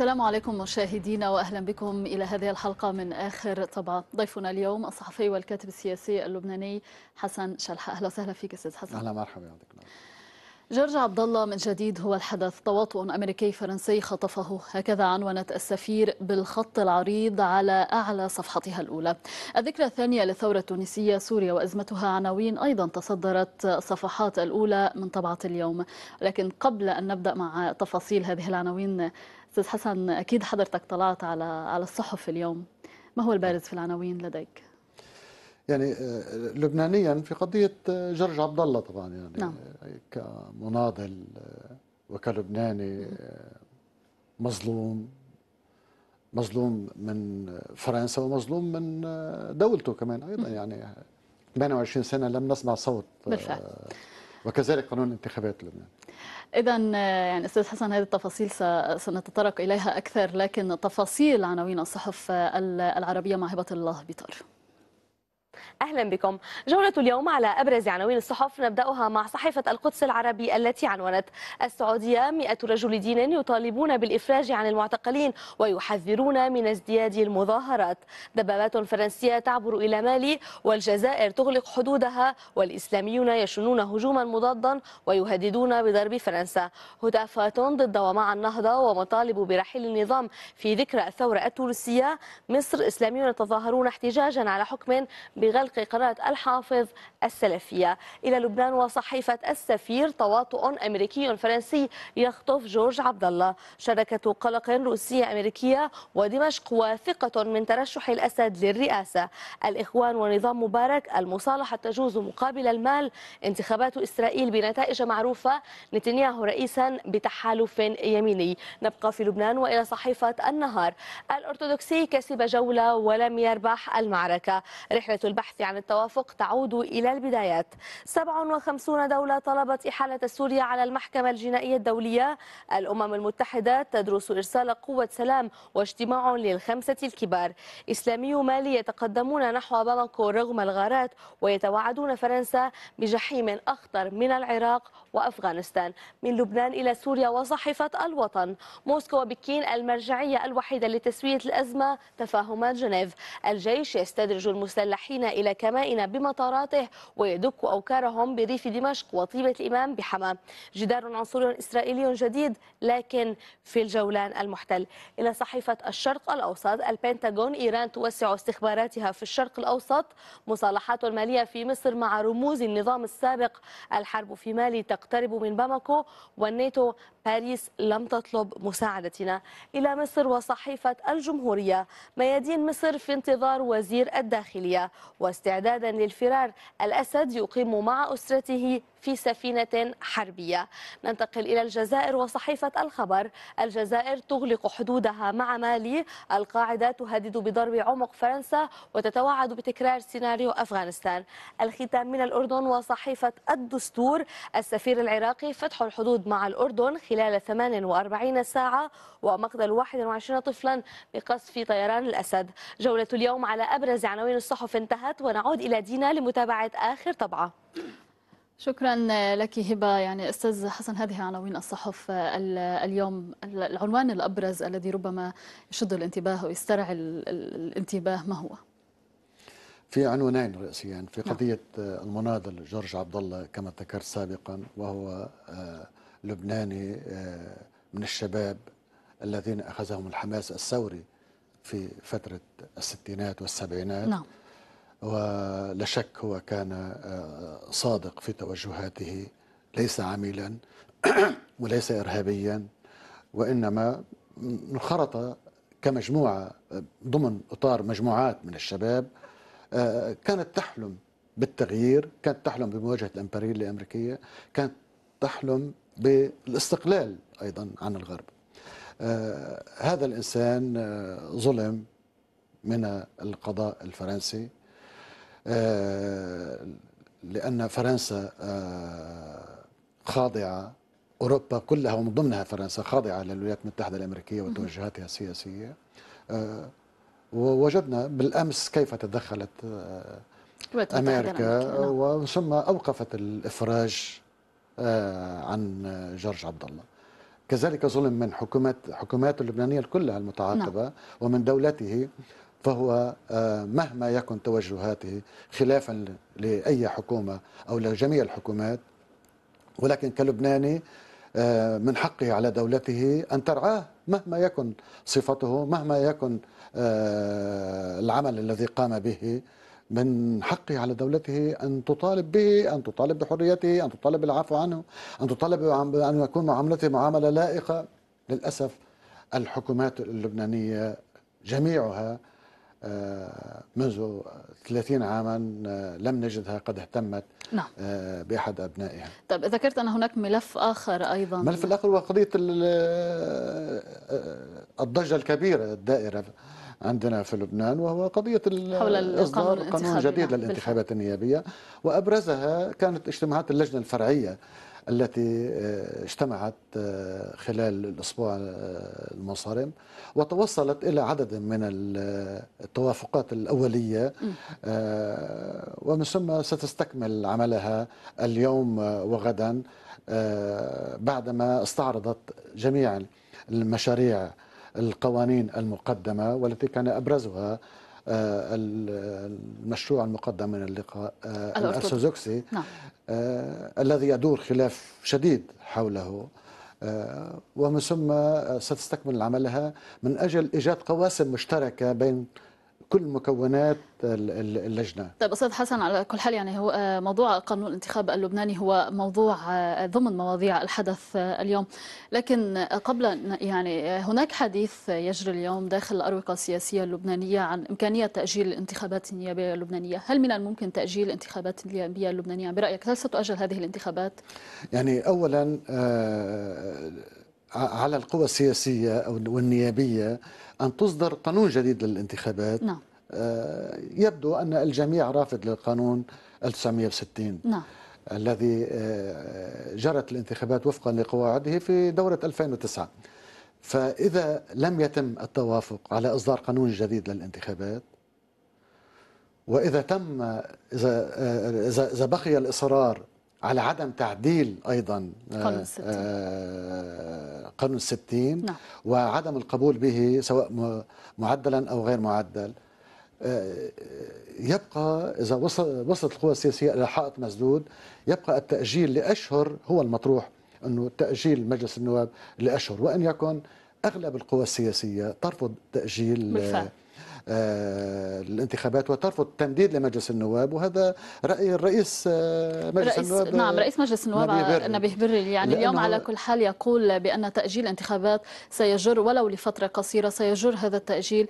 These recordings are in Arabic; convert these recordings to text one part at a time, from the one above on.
السلام عليكم مشاهدينا واهلا بكم الى هذه الحلقه من اخر طبعه ضيفنا اليوم الصحفي والكاتب السياسي اللبناني حسن شلحه اهلا وسهلا فيك استاذ حسن اهلا مرحبا يعطيك جورج عبد الله من جديد هو الحدث تواطؤ امريكي فرنسي خطفه هكذا عنونت السفير بالخط العريض على اعلى صفحتها الاولى. الذكرى الثانيه للثوره التونسيه سوريا وازمتها عناوين ايضا تصدرت الصفحات الاولى من طبعه اليوم. لكن قبل ان نبدا مع تفاصيل هذه العناوين استاذ حسن اكيد حضرتك طلعت على على الصحف اليوم ما هو البارز في العناوين لديك يعني آه، لبنانيا في قضيه آه، جورج عبد الله طبعا يعني نعم. كمناضل آه، وكلبناني مظلوم مظلوم من فرنسا ومظلوم من دولته كمان ايضا يعني 28 سنه لم نسمع صوت بالفعل وكذلك قانون انتخابات لبنان إذا آه، يعني أستاذ حسن هذه التفاصيل سنتطرق إليها أكثر لكن تفاصيل عناوين الصحف آه، العربية مع هبة الله بطار أهلا بكم جولة اليوم على أبرز عناوين الصحف نبدأها مع صحيفة القدس العربي التي عنونت السعودية 100 رجل دين يطالبون بالإفراج عن المعتقلين ويحذرون من ازدياد المظاهرات دبابات فرنسية تعبر إلى مالي والجزائر تغلق حدودها والإسلاميون يشنون هجوما مضادا ويهددون بضرب فرنسا هتافات ضد ومع النهضة ومطالب برحيل النظام في ذكرى الثورة التونسية مصر إسلاميون يتظاهرون احتجاجا على حكم بغلق قناة الحافظ السلفية إلى لبنان وصحيفة السفير تواطؤ أمريكي فرنسي يخطف جورج عبد الله شركة قلق روسية أمريكية ودمشق واثقة من ترشح الأسد للرئاسة الإخوان ونظام مبارك المصالحة تجوز مقابل المال انتخابات إسرائيل بنتائج معروفة نتنياهو رئيسا بتحالف يميني نبقى في لبنان وإلى صحيفة النهار الأرثوذكسي كسب جولة ولم يربح المعركة رحلة البحث عن التوافق تعود إلى البدايات 57 دولة طلبت إحالة سوريا على المحكمة الجنائية الدولية الأمم المتحدة تدرس إرسال قوة سلام واجتماع للخمسة الكبار إسلامي مالي يتقدمون نحو باماكو رغم الغارات ويتوعدون فرنسا بجحيم أخطر من العراق وأفغانستان من لبنان إلى سوريا وصحيفة الوطن موسكو وبكين المرجعية الوحيدة لتسوية الأزمة تفاهمات جنيف الجيش يستدرج المسلحين اللاجئين إلى كمائن بمطاراته ويدك أوكارهم بريف دمشق وطيبة الإمام بحما جدار عنصري إسرائيلي جديد لكن في الجولان المحتل إلى صحيفة الشرق الأوسط البنتاغون إيران توسع استخباراتها في الشرق الأوسط مصالحات مالية في مصر مع رموز النظام السابق الحرب في مالي تقترب من باماكو والناتو باريس لم تطلب مساعدتنا إلى مصر وصحيفة الجمهورية ميادين مصر في انتظار وزير الداخلية واستعدادا للفرار الأسد يقيم مع أسرته في سفينة حربية ننتقل إلى الجزائر وصحيفة الخبر الجزائر تغلق حدودها مع مالي القاعدة تهدد بضرب عمق فرنسا وتتوعد بتكرار سيناريو أفغانستان الختام من الأردن وصحيفة الدستور السفير العراقي فتح الحدود مع الأردن خلال 48 ساعة ومقتل 21 طفلا بقصف طيران الأسد جولة اليوم على أبرز عناوين الصحف انتهت ونعود إلى دينا لمتابعة آخر طبعة شكرا لك هبه يعني استاذ حسن هذه عناوين الصحف اليوم العنوان الابرز الذي ربما يشد الانتباه ويسترعي الانتباه ما هو؟ في عنوانين رئيسيين في نعم. قضيه المناضل جورج عبد الله كما ذكرت سابقا وهو آه، لبناني آه، من الشباب الذين اخذهم الحماس الثوري في فتره الستينات والسبعينات نعم. ولا شك هو كان آه، صادق في توجهاته ليس عميلا وليس إرهابيا وإنما انخرط كمجموعة ضمن إطار مجموعات من الشباب آه، كانت تحلم بالتغيير كانت تحلم بمواجهة الإمبرية الأمريكية كانت تحلم بالاستقلال أيضا عن الغرب آه، هذا الإنسان ظلم من القضاء الفرنسي آه، لأن فرنسا آه، خاضعة أوروبا كلها ومن ضمنها فرنسا خاضعة للولايات المتحدة الأمريكية وتوجهاتها السياسية آه، ووجدنا بالأمس كيف تدخلت أمريكا نعم. وثم أوقفت الإفراج عن جورج عبد الله كذلك ظلم من حكومات حكومات اللبنانية كلها المتعاقبة نعم. ومن دولته فهو آه، مهما يكن توجهاته خلافا لأي حكومة أو لجميع الحكومات ولكن كلبناني آه، من حقه على دولته أن ترعاه مهما يكن صفته مهما يكن آه، العمل الذي قام به من حقه على دولته أن تطالب به أن تطالب بحريته أن تطالب بالعفو عنه أن تطالب أن يكون معاملته معاملة لائقة للأسف الحكومات اللبنانية جميعها منذ 30 عاما آه، لم نجدها قد اهتمت نعم. آه، بأحد أبنائها طيب ذكرت أن هناك ملف آخر أيضا الملف الآخر هو قضية آه، الضجة الكبيرة الدائرة عندنا في لبنان وهو قضية حول إصدار قانون جديد نعم، للانتخابات النيابية وأبرزها كانت اجتماعات اللجنة الفرعية التي آه، اجتمعت آه، خلال الأسبوع آه، المنصرم وتوصلت إلى عدد من التوافقات الأولية ومن ثم ستستكمل عملها اليوم وغدا بعدما استعرضت جميع المشاريع القوانين المقدمة والتي كان أبرزها آه، المشروع المقدم من اللقاء آه، الأرثوذكسي نعم. آه، الذي يدور خلاف شديد حوله ومن ثم ستستكمل عملها من أجل إيجاد قواسم مشتركة بين كل مكونات اللجنه. طيب استاذ حسن على كل حال يعني هو آه، موضوع قانون الانتخاب اللبناني هو موضوع آه، ضمن مواضيع الحدث آه، اليوم، لكن قبل يعني هناك حديث يجري اليوم داخل الاروقه السياسيه اللبنانيه عن امكانيه تاجيل الانتخابات النيابيه اللبنانيه، هل من الممكن تاجيل الانتخابات النيابيه اللبنانيه برايك هل ستؤجل هذه الانتخابات؟ يعني اولا آه على القوى السياسية والنيابية أن تصدر قانون جديد للانتخابات نعم. آه، يبدو أن الجميع رافض للقانون 1960 نعم. الذي آه، جرت الانتخابات وفقا لقواعده في دورة 2009 فإذا لم يتم التوافق على إصدار قانون جديد للانتخابات وإذا تم إذا آه، إذا بقي الإصرار على عدم تعديل ايضا قانون آه، الستين آه، قانون الستين نعم. وعدم القبول به سواء معدلا او غير معدل آه، يبقى اذا وصل وصلت القوى السياسيه الى حائط مسدود يبقى التاجيل لاشهر هو المطروح انه تاجيل مجلس النواب لاشهر وان يكن اغلب القوى السياسيه ترفض تاجيل بالفعل. آه، الانتخابات وترفض التمديد لمجلس النواب وهذا راي الرئيس آه، مجلس رئيس النواب نعم رئيس مجلس النواب نبيه بري, يعني اليوم على كل حال يقول بان تاجيل الانتخابات سيجر ولو لفتره قصيره سيجر هذا التاجيل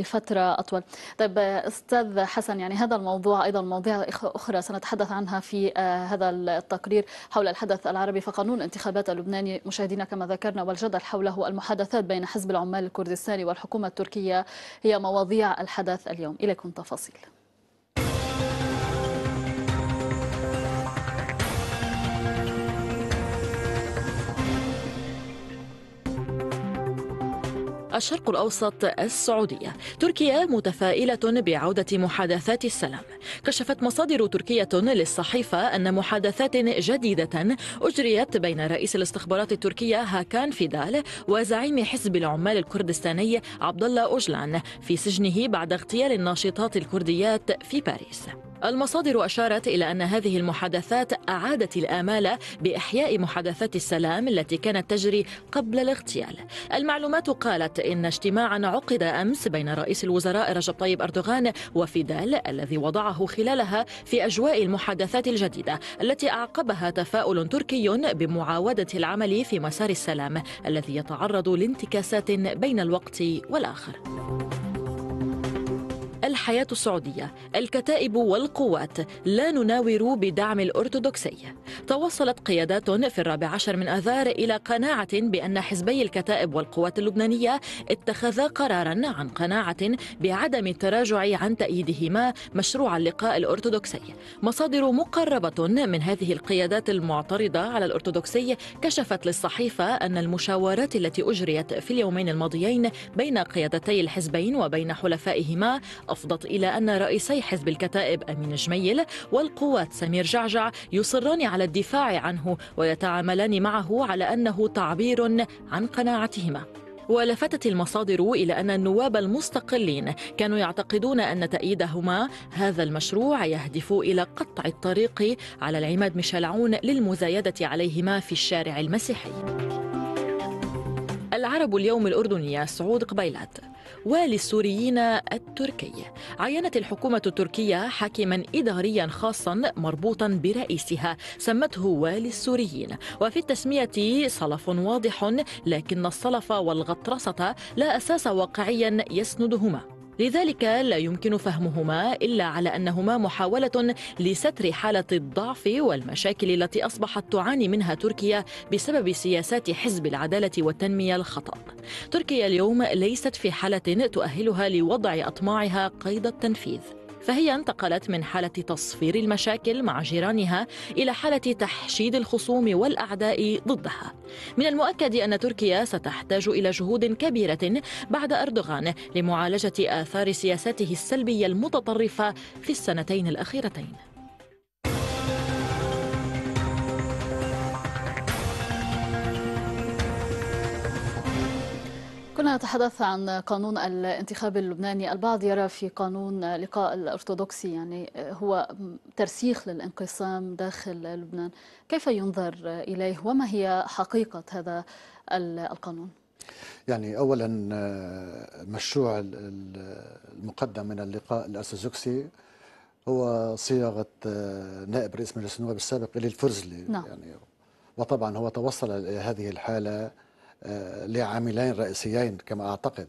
لفتره اطول طيب استاذ حسن يعني هذا الموضوع ايضا مواضيع اخرى سنتحدث عنها في آه، هذا التقرير حول الحدث العربي فقانون الانتخابات اللبناني مشاهدينا كما ذكرنا والجدل حوله المحادثات بين حزب العمال الكردستاني والحكومه التركيه هي مواضيع الحدث اليوم إليكم تفاصيل الشرق الأوسط السعودية تركيا متفائلة بعودة محادثات السلام كشفت مصادر تركية للصحيفة أن محادثات جديدة أجريت بين رئيس الاستخبارات التركية هاكان فيدال وزعيم حزب العمال الكردستاني عبد الله اوجلان في سجنه بعد اغتيال الناشطات الكرديات في باريس المصادر أشارت إلى أن هذه المحادثات أعادت الآمال بإحياء محادثات السلام التي كانت تجري قبل الاغتيال المعلومات قالت إن اجتماعا عقد أمس بين رئيس الوزراء رجب طيب أردوغان وفيدال الذي وضعه خلالها في أجواء المحادثات الجديدة التي أعقبها تفاؤل تركي بمعاودة العمل في مسار السلام الذي يتعرض لانتكاسات بين الوقت والآخر الحياة السعودية الكتائب والقوات لا نناور بدعم الأرثوذكسي توصلت قيادات في الرابع عشر من آذار إلى قناعة بأن حزبي الكتائب والقوات اللبنانية اتخذا قرارا عن قناعة بعدم التراجع عن تأييدهما مشروع اللقاء الأرثوذكسي مصادر مقربة من هذه القيادات المعترضة على الأرثوذكسي كشفت للصحيفة أن المشاورات التي أجريت في اليومين الماضيين بين قيادتي الحزبين وبين حلفائهما أفضت إلى أن رئيسي حزب الكتائب أمين جميل والقوات سمير جعجع يصران على الدفاع عنه ويتعاملان معه على أنه تعبير عن قناعتهما ولفتت المصادر إلى أن النواب المستقلين كانوا يعتقدون أن تأييدهما هذا المشروع يهدف إلى قطع الطريق على العماد عون للمزايدة عليهما في الشارع المسيحي العرب اليوم الأردنية سعود قبيلات وللسوريين التركي عينت الحكومة التركية حاكما إداريا خاصا مربوطا برئيسها سمته والي السوريين وفي التسمية صلف واضح لكن الصلف والغطرسة لا أساس واقعيا يسندهما لذلك لا يمكن فهمهما إلا على أنهما محاولة لستر حالة الضعف والمشاكل التي أصبحت تعاني منها تركيا بسبب سياسات حزب العدالة والتنمية الخطأ تركيا اليوم ليست في حالة تؤهلها لوضع أطماعها قيد التنفيذ فهي انتقلت من حالة تصفير المشاكل مع جيرانها إلى حالة تحشيد الخصوم والأعداء ضدها من المؤكد أن تركيا ستحتاج إلى جهود كبيرة بعد أردوغان لمعالجة آثار سياساته السلبية المتطرفة في السنتين الأخيرتين كنا نتحدث عن قانون الانتخاب اللبناني البعض يرى في قانون لقاء الأرثوذكسي يعني هو ترسيخ للانقسام داخل لبنان كيف ينظر إليه وما هي حقيقة هذا القانون؟ يعني اولا آه، مشروع المقدم من اللقاء الارثوذكسي هو صياغه آه، نائب رئيس مجلس النواب السابق الي الفرزلي نعم. يعني وطبعا هو توصل الى هذه الحاله آه، لعاملين رئيسيين كما أعتقد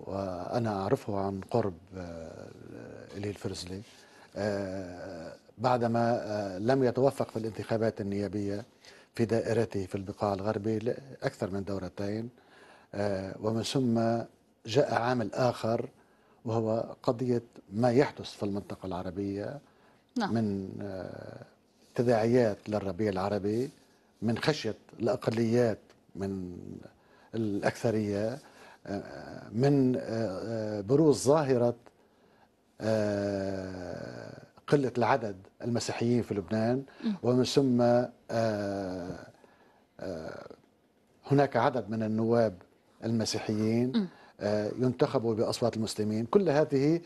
وأنا أعرفه عن قرب آه، إلي الفرزلي آه، بعدما لم يتوفق في الانتخابات النيابية في دائرته في البقاع الغربي لأكثر من دورتين ومن ثم جاء عامل آخر وهو قضية ما يحدث في المنطقة العربية نعم. من تداعيات للربيع العربي من خشية الأقليات من الأكثرية من بروز ظاهرة قلة العدد المسيحيين في لبنان ومن ثم هناك عدد من النواب المسيحيين ينتخبوا بأصوات المسلمين كل هذه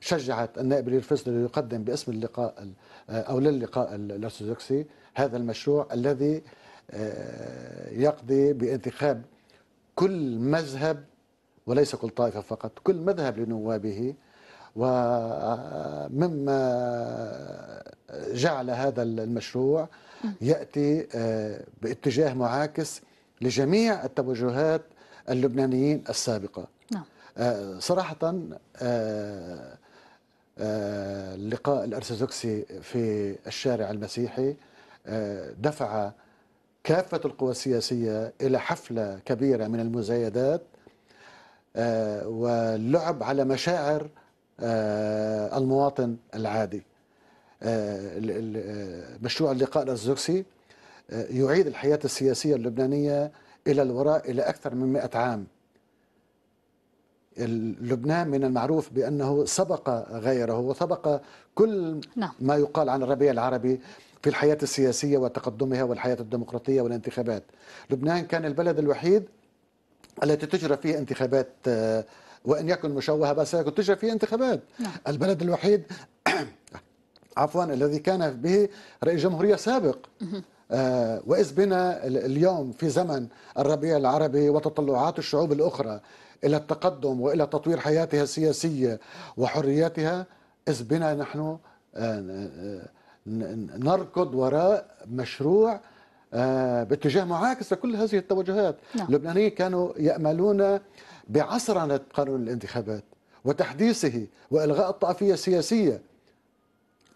شجعت النائب الرير ليقدم باسم اللقاء أو للقاء الأرثوذكسي هذا المشروع الذي آه، يقضي بانتخاب كل مذهب وليس كل طائفة فقط كل مذهب لنوابه ومما جعل هذا المشروع يأتي آه، باتجاه معاكس لجميع التوجهات اللبنانيين السابقة نعم. آه، صراحة اللقاء الأرثوذكسي في الشارع المسيحي دفع كافة القوى السياسية إلى حفلة كبيرة من المزايدات آه، واللعب على مشاعر آه، المواطن العادي آه، مشروع اللقاء الزرسي يعيد الحياة السياسية اللبنانية إلى الوراء إلى أكثر من مئة عام لبنان من المعروف بأنه سبق غيره وسبق كل نعم. ما يقال عن الربيع العربي في الحياة السياسية وتقدمها والحياة الديمقراطية والانتخابات لبنان كان البلد الوحيد التي تجرى فيه انتخابات آه، وإن يكن مشوهة بس تجرى فيه انتخابات نعم. البلد الوحيد عفوا الذي كان به رئيس جمهورية سابق آه، وإذ بنا اليوم في زمن الربيع العربي وتطلعات الشعوب الأخرى إلى التقدم وإلى تطوير حياتها السياسية وحرياتها إذ بنا نحن آه، نركض وراء مشروع آه، باتجاه معاكس لكل هذه التوجهات نعم. اللبنانيين كانوا يأملون بعصرنة قانون الانتخابات وتحديثه وإلغاء الطائفية السياسية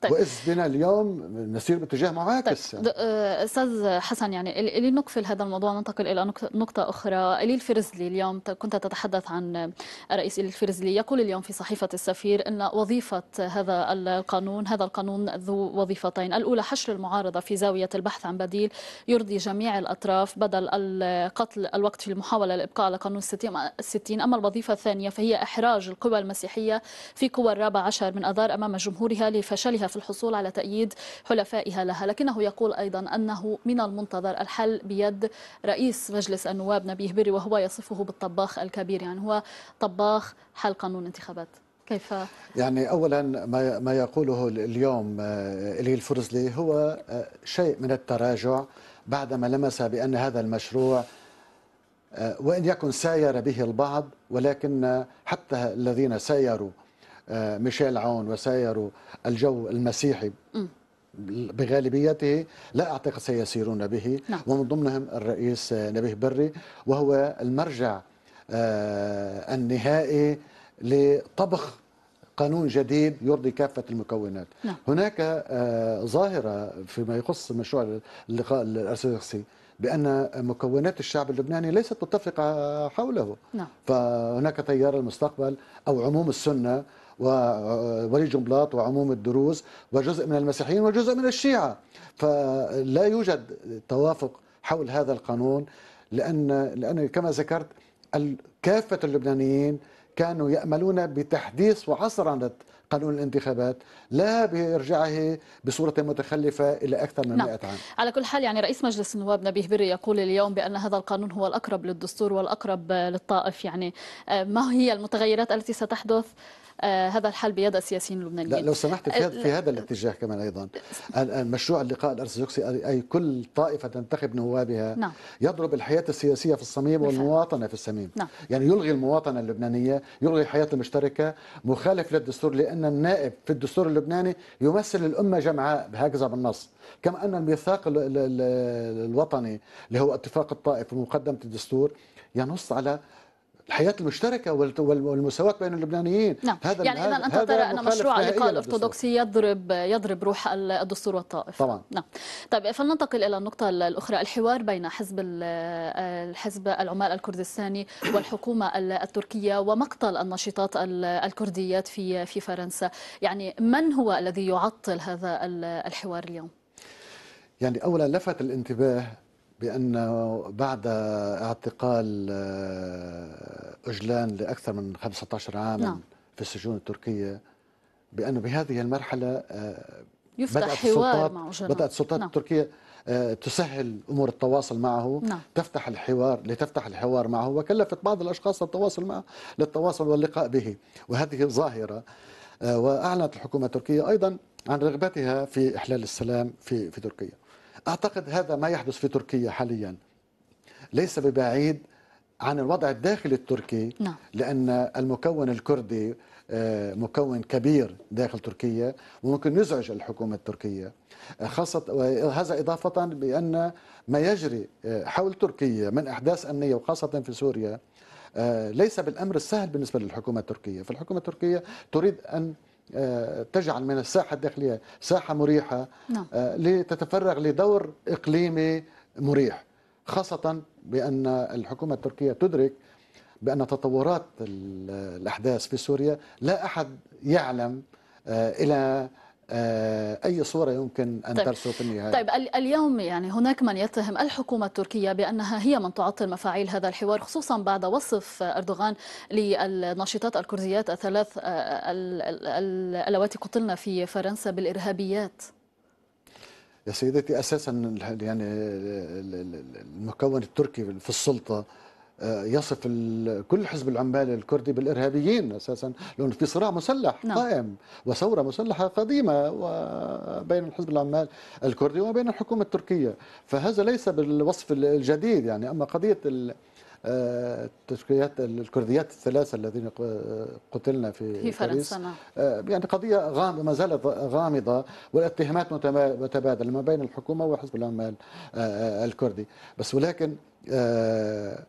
طيب. واذ بنا اليوم نسير باتجاه معاكس طيب. آه، استاذ حسن يعني لنقفل هذا الموضوع ننتقل الى نقطه اخرى الي الفرزلي اليوم كنت تتحدث عن الرئيس الفرزلي يقول اليوم في صحيفه السفير ان وظيفه هذا القانون هذا القانون ذو وظيفتين الاولى حشر المعارضه في زاويه البحث عن بديل يرضي جميع الاطراف بدل القتل الوقت في المحاوله للابقاء على قانون 60 اما الوظيفه الثانيه فهي احراج القوى المسيحيه في قوى الرابع عشر من اذار امام جمهورها لفشلها في الحصول على تأييد حلفائها لها لكنه يقول أيضا أنه من المنتظر الحل بيد رئيس مجلس النواب نبيه بري وهو يصفه بالطباخ الكبير يعني هو طباخ حل قانون انتخابات كيف يعني اولا ما ما يقوله اليوم آه، الي الفرزلي هو آه، شيء من التراجع بعدما لمس بان هذا المشروع آه، وان يكن ساير به البعض ولكن حتى الذين سايروا آه، ميشيل عون وسايروا الجو المسيحي بغالبيته لا أعتقد سيسيرون به نعم. ومن ضمنهم الرئيس نبيه بري وهو المرجع آه، النهائي لطبخ قانون جديد يرضي كافة المكونات نعم. هناك آه، ظاهرة فيما يخص مشروع اللقاء الأرثوذكسي بأن مكونات الشعب اللبناني ليست متفقة حوله نعم. فهناك تيار المستقبل أو عموم السنة وولي جنبلاط وعموم الدروز وجزء من المسيحيين وجزء من الشيعة فلا يوجد توافق حول هذا القانون لأن لأن كما ذكرت كافة اللبنانيين كانوا يأملون بتحديث وعصرنة قانون الانتخابات لا بإرجاعه بصورة متخلفة إلى أكثر من 100 نعم. عام على كل حال يعني رئيس مجلس النواب نبيه بري يقول اليوم بأن هذا القانون هو الأقرب للدستور والأقرب للطائف يعني آه، ما هي المتغيرات التي ستحدث آه، هذا الحل بيد السياسيين اللبنانيين لا لو سمحت في, آه، في هذا الاتجاه كمان ايضا مشروع اللقاء الارثوذكسي اي كل طائفه تنتخب نوابها نعم. يضرب الحياه السياسيه في الصميم والمواطنه في الصميم نعم. يعني يلغي المواطنه اللبنانيه يلغي الحياه المشتركه مخالف للدستور لان النائب في الدستور اللبناني يمثل الامه جمعاء هكذا بالنص كما ان الميثاق الوطني اللي هو اتفاق الطائف ومقدمه الدستور ينص على الحياه المشتركه والمساواه بين اللبنانيين نعم. هذا يعني اذا انت ترى ان مشروع اللقاء الارثوذكسي يضرب يضرب روح الدستور والطائف طبعا نعم طيب فلننتقل الى النقطه الاخرى الحوار بين حزب الحزب العمال الكردستاني والحكومه التركيه ومقتل النشطات الكرديات في في فرنسا يعني من هو الذي يعطل هذا الحوار اليوم يعني اولا لفت الانتباه بأنه بعد اعتقال آه، أجلان لأكثر من 15 عاما نعم. في السجون التركية بأنه بهذه المرحلة آه، يفتح بدأت حوار السلطات مع أجلان. بدأت السلطات نعم. التركية آه، تسهل امور التواصل معه نعم. تفتح الحوار لتفتح الحوار معه وكلفت بعض الاشخاص التواصل معه للتواصل واللقاء به وهذه ظاهره واعلنت الحكومه التركيه ايضا عن رغبتها في احلال السلام في في تركيا أعتقد هذا ما يحدث في تركيا حاليا ليس ببعيد عن الوضع الداخلي التركي نعم. لأن المكون الكردي آه، مكون كبير داخل تركيا وممكن يزعج الحكومة التركية آه، خاصة آه، هذا إضافة بأن ما يجري حول تركيا من أحداث أمنية وخاصة في سوريا ليس بالأمر السهل بالنسبة للحكومة التركية فالحكومة التركية تريد أن آه، تجعل من الساحة الداخلية ساحة مريحة نعم. آه، لتتفرغ لدور إقليمي مريح خاصة بأن الحكومة التركية تدرك بأن تطورات الأحداث في سوريا لا أحد يعلم آه، إلى آه، أي صورة يمكن أن طيب. في النهاية طيب اليوم يعني هناك من يتهم الحكومة التركية بأنها هي من تعطل مفاعيل هذا الحوار خصوصا بعد وصف أردوغان للناشطات الكرديات الثلاث آه، اللواتي قتلن في فرنسا بالإرهابيات يا سيدتي أساسا يعني المكون التركي في السلطة آه، يصف كل حزب العمال الكردي بالارهابيين اساسا لانه في صراع مسلح نعم. قائم وثوره مسلحه قديمه بين الحزب العمال الكردي وبين الحكومه التركيه فهذا ليس بالوصف الجديد يعني اما قضيه التشكيلات الكرديات الثلاثه الذين قتلنا في, في فرنسا نعم. آه، يعني قضيه غامضه ما زالت غامضه والاتهامات متبادله ما بين الحكومه وحزب العمال آه، الكردي بس ولكن آه،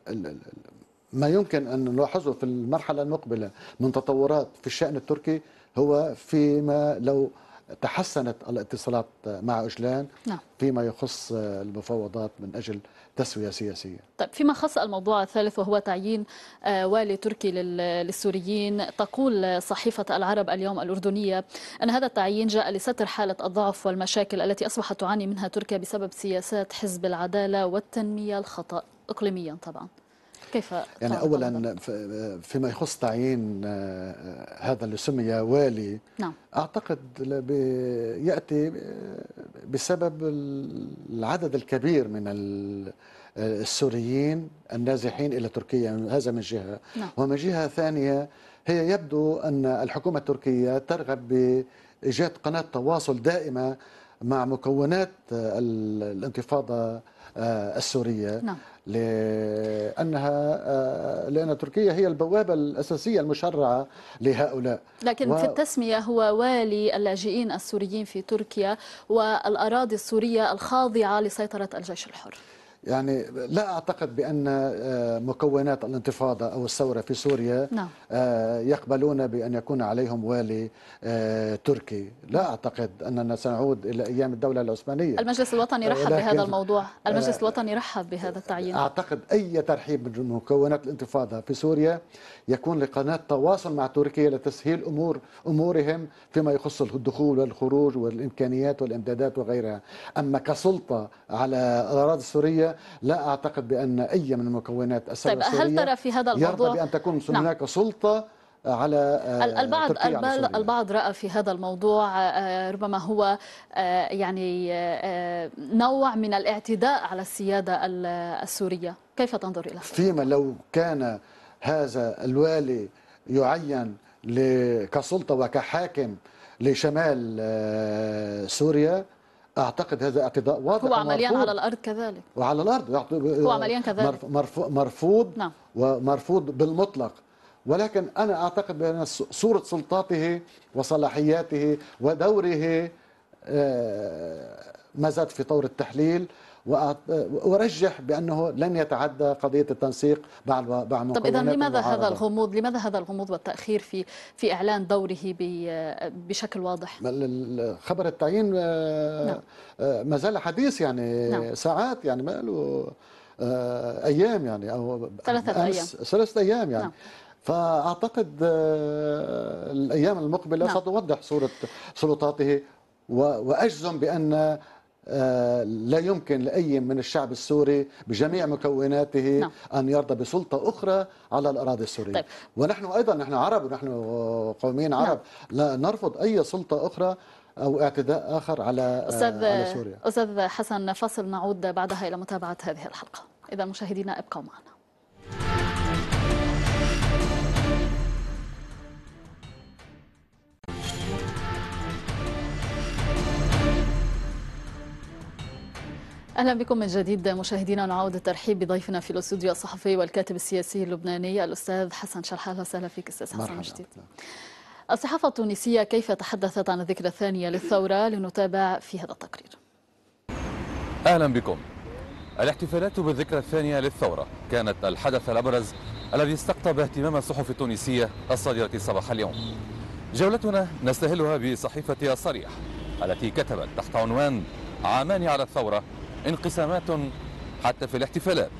ما يمكن ان نلاحظه في المرحله المقبله من تطورات في الشان التركي هو فيما لو تحسنت الاتصالات مع اجلان نعم. فيما يخص المفاوضات من اجل تسوية سياسية طيب فيما خص الموضوع الثالث وهو تعيين آه، والي تركي للسوريين تقول صحيفة العرب اليوم الأردنية أن هذا التعيين جاء لستر حالة الضعف والمشاكل التي أصبحت تعاني منها تركيا بسبب سياسات حزب العدالة والتنمية الخطأ إقليميا طبعا كيف يعني اولا فيما يخص تعيين آه، هذا اللي سمي والي نعم. اعتقد ياتي بسبب العدد الكبير من السوريين النازحين الى تركيا هذا من جهه نعم. ومن جهه ثانيه هي يبدو ان الحكومه التركيه ترغب بايجاد قناه تواصل دائمه مع مكونات الانتفاضه آه، السورية نعم. لأنها آه، لأن تركيا هي البوابة الأساسية المشرعة لهؤلاء لكن و... في التسمية هو والي اللاجئين السوريين في تركيا والأراضي السورية الخاضعة لسيطرة الجيش الحر يعني لا اعتقد بان آه، مكونات الانتفاضه او الثوره في سوريا نعم. آه، يقبلون بان يكون عليهم والي آه، تركي، لا اعتقد اننا سنعود الى ايام الدوله العثمانيه. المجلس الوطني رحب بهذا الموضوع، المجلس الوطني رحب بهذا التعيين. اعتقد اي ترحيب من مكونات الانتفاضه في سوريا يكون لقناه تواصل مع تركيا لتسهيل امور امورهم فيما يخص الدخول والخروج والامكانيات والامدادات وغيرها، اما كسلطه على الاراضي السوريه لا أعتقد بأن أي من مكونات الثورة طيب هل ترى في هذا الموضوع يرضى بأن تكون هناك نعم. سلطة آه، على آه، البعض على البعض راى في هذا الموضوع آه، ربما هو يعني نوع من الاعتداء على السياده السوريه كيف تنظر الى فيما لو كان هذا الوالي يعين كسلطه وكحاكم لشمال سوريا اعتقد هذا اعتداء واضح هو عمليا على الارض كذلك وعلى الارض هو عمليا كذلك مرفوض نعم. ومرفوض بالمطلق ولكن انا اعتقد بان صوره سلطاته وصلاحياته ودوره آه، ما زاد في طور التحليل وارجح بانه لن يتعدى قضيه التنسيق بعد بعد طب اذا لماذا هذا الغموض؟ لماذا هذا الغموض والتاخير في في اعلان دوره بشكل واضح؟ خبر التعيين آه، نعم. آه، ما زال حديث يعني نعم. ساعات يعني ما له آه، ايام يعني او ثلاثة ايام ثلاثة ايام يعني نعم. فاعتقد الايام المقبله نعم. ستوضح صوره سلطاته واجزم بان آه، لا يمكن لأي من الشعب السوري بجميع مكوناته نعم. أن يرضى بسلطة أخرى على الأراضي السورية طيب. ونحن أيضا نحن عرب ونحن قوميين نعم. عرب نعم. لا نرفض أي سلطة أخرى أو اعتداء آخر على, آه، أستاذ على سوريا أستاذ حسن فاصل نعود بعدها إلى متابعة هذه الحلقة إذا مشاهدينا ابقوا معنا اهلا بكم من جديد مشاهدينا نعود الترحيب بضيفنا في الاستوديو الصحفي والكاتب السياسي اللبناني الاستاذ حسن اهلا وسهلا فيك استاذ حسن جديد الصحافه التونسيه كيف تحدثت عن الذكرى الثانيه للثوره لنتابع في هذا التقرير اهلا بكم الاحتفالات بالذكرى الثانيه للثوره كانت الحدث الابرز الذي استقطب اهتمام الصحف التونسيه الصادره صباح اليوم جولتنا نستهلها بصحيفه الصريح التي كتبت تحت عنوان عامان على الثوره انقسامات حتى في الاحتفالات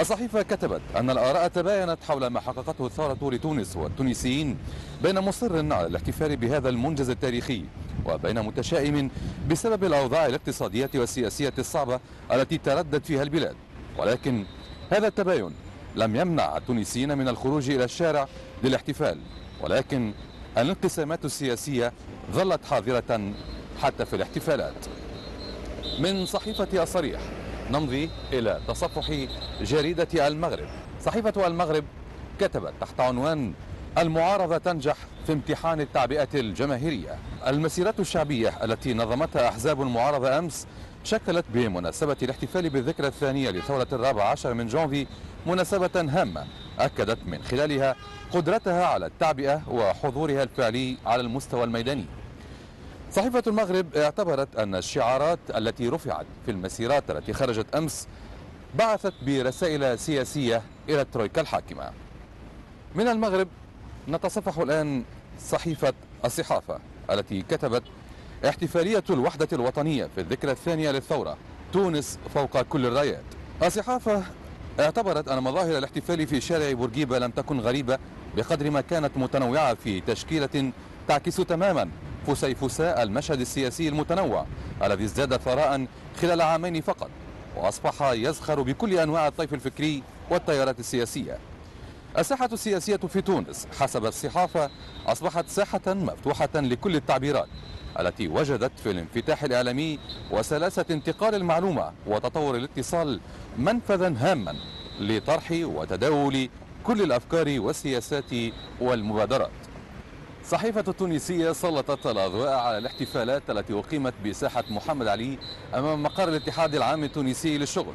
الصحيفة كتبت أن الآراء تباينت حول ما حققته الثورة لتونس والتونسيين بين مصر على الاحتفال بهذا المنجز التاريخي وبين متشائم بسبب الأوضاع الاقتصادية والسياسية الصعبة التي تردد فيها البلاد ولكن هذا التباين لم يمنع التونسيين من الخروج إلى الشارع للاحتفال ولكن الانقسامات السياسية ظلت حاضرة حتى في الاحتفالات من صحيفة الصريح نمضي إلى تصفح جريدة المغرب صحيفة المغرب كتبت تحت عنوان المعارضة تنجح في امتحان التعبئة الجماهيرية المسيرات الشعبية التي نظمتها أحزاب المعارضة أمس شكلت بمناسبة الاحتفال بالذكرى الثانية لثورة الرابع عشر من جونفي مناسبة هامة أكدت من خلالها قدرتها على التعبئة وحضورها الفعلي على المستوى الميداني صحيفة المغرب اعتبرت أن الشعارات التي رفعت في المسيرات التي خرجت أمس بعثت برسائل سياسية إلى الترويكا الحاكمة من المغرب نتصفح الآن صحيفة الصحافة التي كتبت احتفالية الوحدة الوطنية في الذكرى الثانية للثورة تونس فوق كل الرايات الصحافة اعتبرت أن مظاهر الاحتفال في شارع بورقيبة لم تكن غريبة بقدر ما كانت متنوعة في تشكيلة تعكس تماما فسيفساء المشهد السياسي المتنوع الذي ازداد ثراء خلال عامين فقط وأصبح يزخر بكل أنواع الطيف الفكري والتيارات السياسية الساحة السياسية في تونس حسب الصحافة أصبحت ساحة مفتوحة لكل التعبيرات التي وجدت في الانفتاح الإعلامي وسلاسة انتقال المعلومة وتطور الاتصال منفذا هاما لطرح وتداول كل الأفكار والسياسات والمبادرات صحيفة التونسية سلطت الأضواء على الاحتفالات التي أقيمت بساحة محمد علي أمام مقر الاتحاد العام التونسي للشغل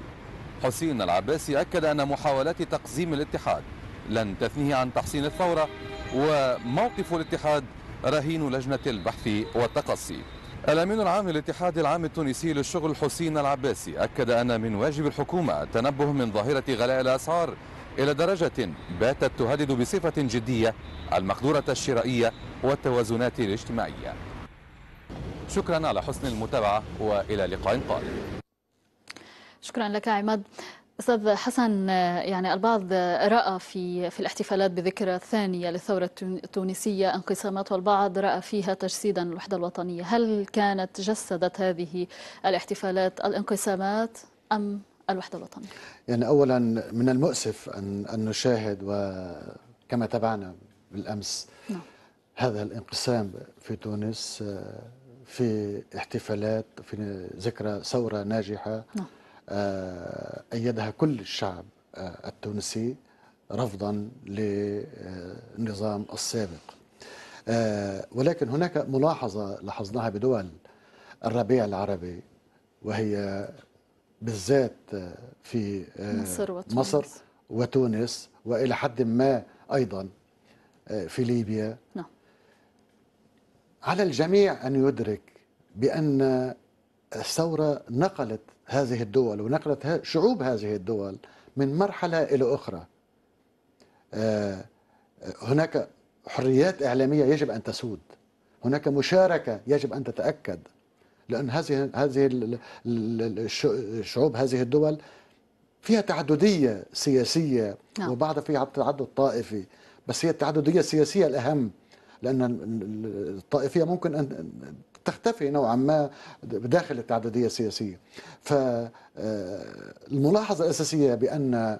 حسين العباسي أكد أن محاولات تقزيم الاتحاد لن تثنيه عن تحسين الثورة وموقف الاتحاد رهين لجنة البحث والتقصي الأمين العام للاتحاد العام التونسي للشغل حسين العباسي أكد أن من واجب الحكومة التنبه من ظاهرة غلاء الأسعار إلى درجة باتت تهدد بصفة جدية المقدورة الشرائية والتوازنات الاجتماعية شكرا على حسن المتابعة وإلى لقاء قادم شكرا لك عماد استاذ حسن يعني البعض راى في في الاحتفالات بذكرى الثانيه للثوره التونسيه انقسامات والبعض راى فيها تجسيدا للوحده الوطنيه، هل كانت جسدت هذه الاحتفالات الانقسامات ام الوحدة الوطنية يعني أولا من المؤسف أن, أن نشاهد وكما تابعنا بالأمس نعم. هذا الانقسام في تونس آه، في احتفالات في ذكرى ثورة ناجحة نعم. آه، أيدها كل الشعب آه، التونسي رفضا للنظام السابق ولكن هناك ملاحظة لاحظناها بدول الربيع العربي وهي بالذات في آه، مصر وتونس, مصر وتونس والى حد ما ايضا آه، في ليبيا نعم. على الجميع ان يدرك بان الثوره نقلت هذه الدول ونقلت شعوب هذه الدول من مرحله الى اخرى آه، هناك حريات اعلاميه يجب ان تسود هناك مشاركه يجب ان تتاكد لأن هذه هذه الشعوب هذه الدول فيها تعددية سياسية نعم. وبعدها فيها تعدد طائفي بس هي التعددية السياسية الأهم لأن الطائفية ممكن أن تختفي نوعا ما داخل التعددية السياسية فالملاحظة آه، الأساسية بأن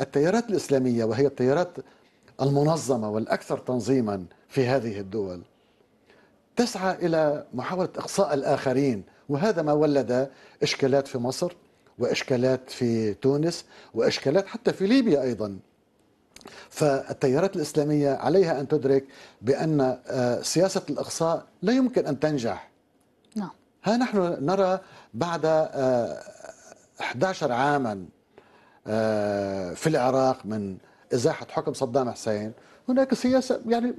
التيارات الإسلامية وهي التيارات المنظمة والأكثر تنظيما في هذه الدول تسعى الى محاوله اقصاء الاخرين وهذا ما ولد اشكالات في مصر واشكالات في تونس واشكالات حتى في ليبيا ايضا فالتيارات الاسلاميه عليها ان تدرك بان آه، سياسه الاقصاء لا يمكن ان تنجح نعم ها نحن نرى بعد 11 آه، عاما آه، في العراق من ازاحه حكم صدام حسين هناك سياسه يعني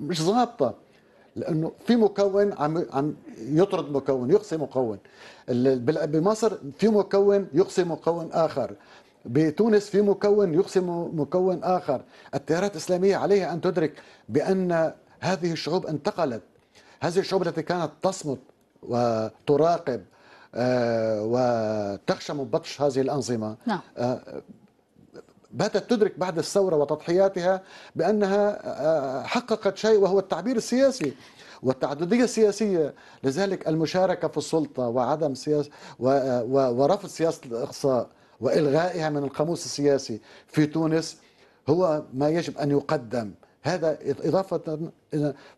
مش ظابطه لانه في مكون عم عم يطرد مكون يقصي مكون بمصر في مكون يقصي مكون اخر بتونس في مكون يقصي مكون اخر التيارات الاسلاميه عليها ان تدرك بان هذه الشعوب انتقلت هذه الشعوب التي كانت تصمت وتراقب آه، وتخشى من بطش هذه الأنظمة نعم. آه، باتت تدرك بعد الثورة وتضحياتها بأنها آه، حققت شيء وهو التعبير السياسي والتعددية السياسية لذلك المشاركة في السلطة وعدم سياسة ورفض سياسة الإقصاء وإلغائها من القاموس السياسي في تونس هو ما يجب أن يقدم هذا إضافة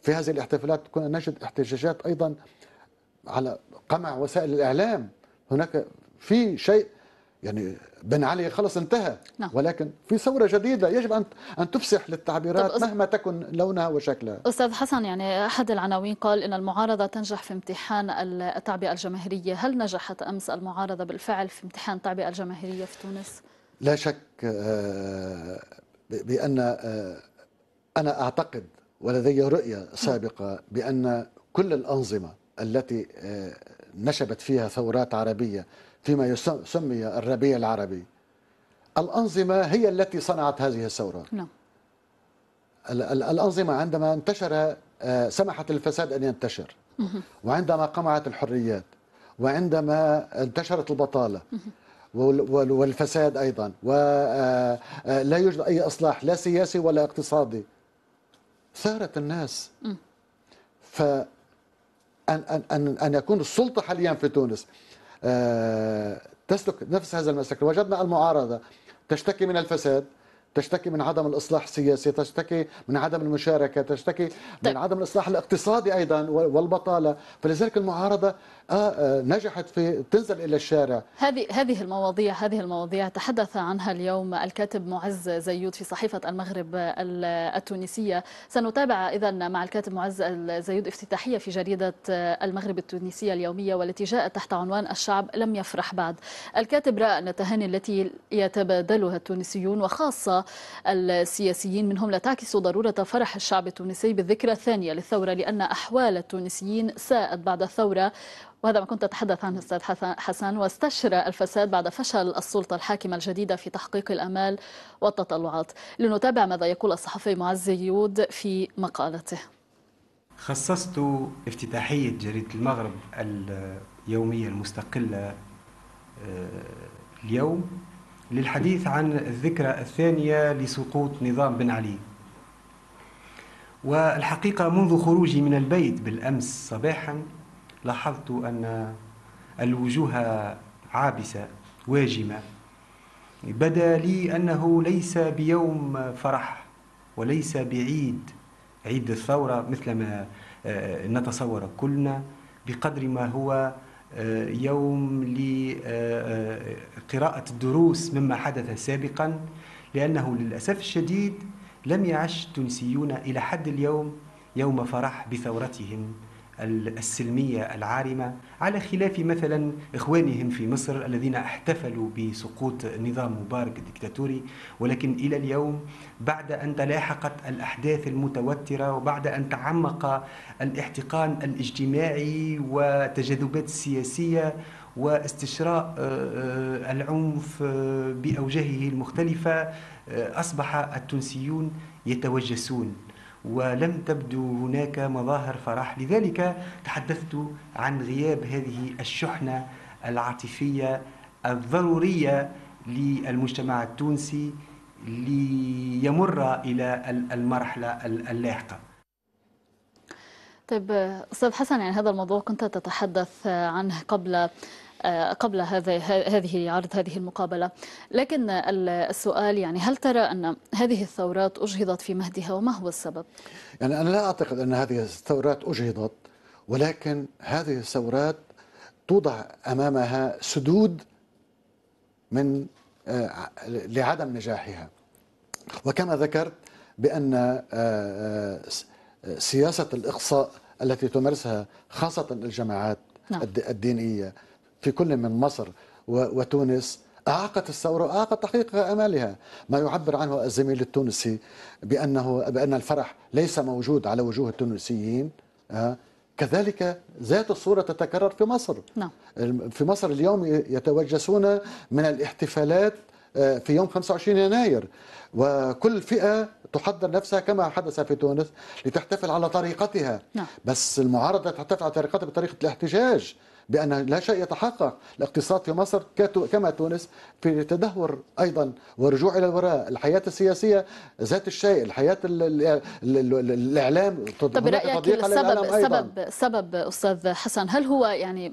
في هذه الاحتفالات كنا نجد احتجاجات أيضا على قمع وسائل الإعلام هناك في شيء يعني بن علي خلص انتهى نعم. ولكن في ثورة جديدة يجب أن أن تفسح للتعبيرات مهما تكن لونها وشكلها أستاذ حسن يعني أحد العناوين قال إن المعارضة تنجح في امتحان التعبئة الجماهيرية هل نجحت أمس المعارضة بالفعل في امتحان التعبئة الجماهيرية في تونس؟ لا شك آه، بأن آه، أنا أعتقد ولدي رؤية سابقة بأن كل الأنظمة التي آه، نشبت فيها ثورات عربية فيما يسمي الربيع العربي الأنظمة هي التي صنعت هذه الثورة نعم الأنظمة عندما انتشر آه، سمحت الفساد أن ينتشر وعندما قمعت الحريات وعندما انتشرت البطالة والفساد أيضا ولا آه، آه، يوجد أي إصلاح لا سياسي ولا اقتصادي ثارت الناس فأن أن أن يكون السلطة حاليا في تونس آه، تسلك نفس هذا المسلك وجدنا المعارضة تشتكي من الفساد تشتكي من عدم الاصلاح السياسي، تشتكي من عدم المشاركه، تشتكي من طيب. عدم الاصلاح الاقتصادي ايضا والبطاله، فلذلك المعارضه آه، آه، نجحت في تنزل الى الشارع هذه هذه المواضيع هذه المواضيع تحدث عنها اليوم الكاتب معز زيود في صحيفه المغرب التونسيه سنتابع اذا مع الكاتب معز زيود افتتاحيه في جريده المغرب التونسيه اليوميه والتي جاءت تحت عنوان الشعب لم يفرح بعد الكاتب راى ان التهاني التي يتبادلها التونسيون وخاصه السياسيين منهم لا تعكس ضروره فرح الشعب التونسي بالذكرى الثانيه للثوره لان احوال التونسيين ساءت بعد الثوره وهذا ما كنت أتحدث عنه أستاذ حسن واستشرى الفساد بعد فشل السلطة الحاكمة الجديدة في تحقيق الأمال والتطلعات لنتابع ماذا يقول الصحفي معز يود في مقالته خصصت افتتاحية جريدة المغرب اليومية المستقلة آه، اليوم للحديث عن الذكرى الثانية لسقوط نظام بن علي والحقيقة منذ خروجي من البيت بالأمس صباحاً لاحظت أن الوجوه عابسة واجمة بدا لي أنه ليس بيوم فرح وليس بعيد عيد الثورة مثل ما آه، نتصور كلنا بقدر ما هو آه، يوم لقراءة آه، الدروس مما حدث سابقا لأنه للأسف الشديد لم يعش التونسيون إلى حد اليوم يوم فرح بثورتهم السلمية العارمة على خلاف مثلا إخوانهم في مصر الذين احتفلوا بسقوط نظام مبارك الدكتاتوري ولكن إلى اليوم بعد أن تلاحقت الأحداث المتوترة وبعد أن تعمق الاحتقان الاجتماعي والتجاذبات السياسية واستشراء آه، آه، العنف آه، بأوجهه المختلفة أصبح التونسيون يتوجسون ولم تبدو هناك مظاهر فرح لذلك تحدثت عن غياب هذه الشحنة العاطفية الضرورية للمجتمع التونسي ليمر إلى المرحلة اللاحقة طيب أستاذ حسن يعني هذا الموضوع كنت تتحدث عنه قبل آه، قبل هذا هذه عرض هذه المقابله لكن السؤال يعني هل ترى ان هذه الثورات اجهضت في مهدها وما هو السبب يعني انا لا اعتقد ان هذه الثورات اجهضت ولكن هذه الثورات توضع امامها سدود من آه، لعدم نجاحها وكما ذكرت بان آه، سياسه الاقصاء التي تمارسها خاصه الجماعات نعم. الدينيه في كل من مصر وتونس أعاقت الثورة وأعاقت تحقيق أمالها ما يعبر عنه الزميل التونسي بأنه بأن الفرح ليس موجود على وجوه التونسيين آه، كذلك ذات الصورة تتكرر في مصر نعم. في مصر اليوم يتوجسون من الاحتفالات آه، في يوم 25 يناير وكل فئة تحضر نفسها كما حدث في تونس لتحتفل على طريقتها نعم. بس المعارضة تحتفل على طريقتها بطريقة الاحتجاج بأن لا شيء يتحقق الاقتصاد في مصر كما تونس في تدهور أيضا ورجوع إلى الوراء الحياة السياسية ذات الشيء الحياة الإعلام طب برايك السبب سبب سبب أستاذ حسن هل هو يعني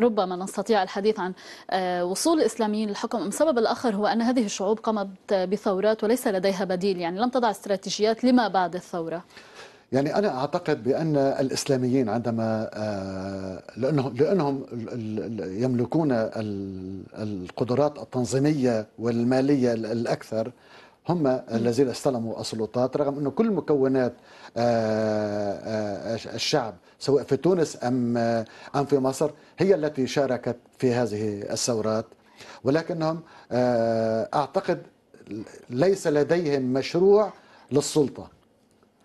ربما نستطيع الحديث عن آه، وصول الإسلاميين للحكم أم السبب الآخر هو أن هذه الشعوب قامت بثورات وليس لديها بديل يعني لم تضع استراتيجيات لما بعد الثورة يعني انا اعتقد بان الاسلاميين عندما آه، لانهم لانهم يملكون القدرات التنظيميه والماليه الاكثر هم الذين استلموا السلطات رغم انه كل مكونات آه، آه، الشعب سواء في تونس ام ام في مصر هي التي شاركت في هذه الثورات ولكنهم اعتقد ليس لديهم مشروع للسلطه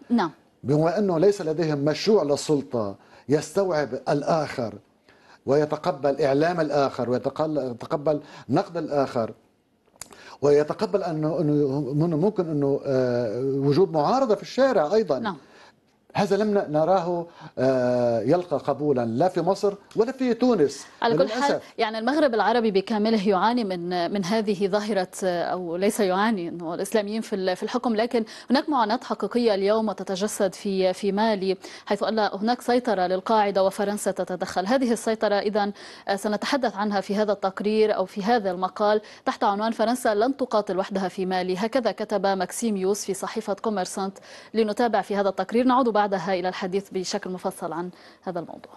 نعم بما أنه ليس لديهم مشروع للسلطة يستوعب الآخر ويتقبل إعلام الآخر ويتقبل نقد الآخر ويتقبل انه انه ممكن انه آه، وجود معارضه في الشارع ايضا نعم. هذا لم نراه آه، يلقى قبولا لا في مصر ولا في تونس على كل حال يعني المغرب العربي بكامله يعاني من من هذه ظاهره آه، او ليس يعاني انه الاسلاميين في في الحكم لكن هناك معاناه حقيقيه اليوم وتتجسد في في مالي حيث ان هناك سيطره للقاعده وفرنسا تتدخل هذه السيطره اذا آه، سنتحدث عنها في هذا التقرير او في هذا المقال تحت عنوان فرنسا لن تقاتل وحدها في مالي هكذا كتب ماكسيم يوس في صحيفه كوميرسانت لنتابع في هذا التقرير نعود بعدها إلى الحديث بشكل مفصل عن هذا الموضوع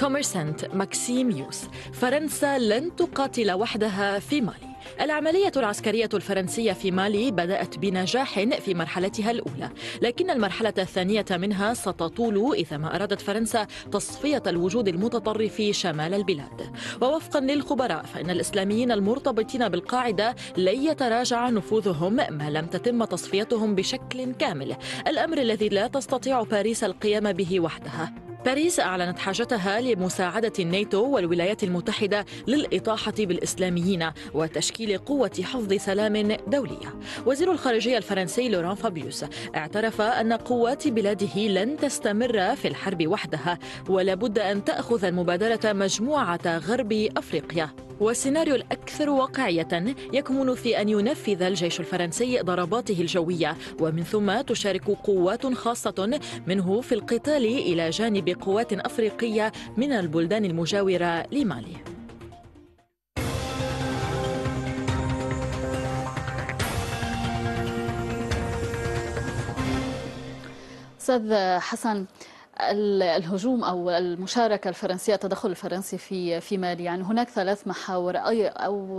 كوميرسنت ماكسيم يوس فرنسا لن تقاتل وحدها في مالي العملية العسكرية الفرنسية في مالي بدأت بنجاح في مرحلتها الأولى لكن المرحلة الثانية منها ستطول إذا ما أرادت فرنسا تصفية الوجود المتطرف شمال البلاد ووفقا للخبراء فإن الإسلاميين المرتبطين بالقاعدة لن يتراجع نفوذهم ما لم تتم تصفيتهم بشكل كامل الأمر الذي لا تستطيع باريس القيام به وحدها باريس أعلنت حاجتها لمساعدة الناتو والولايات المتحدة للإطاحة بالإسلاميين وتشكيل قوة حفظ سلام دولية وزير الخارجية الفرنسي لوران فابيوس اعترف أن قوات بلاده لن تستمر في الحرب وحدها ولابد أن تأخذ المبادرة مجموعة غرب أفريقيا والسيناريو الأكثر واقعية يكمن في أن ينفذ الجيش الفرنسي ضرباته الجوية ومن ثم تشارك قوات خاصة منه في القتال إلى جانب قوات أفريقية من البلدان المجاورة لمالي أستاذ حسن الهجوم او المشاركه الفرنسيه التدخل الفرنسي في في مالي يعني هناك ثلاث محاور او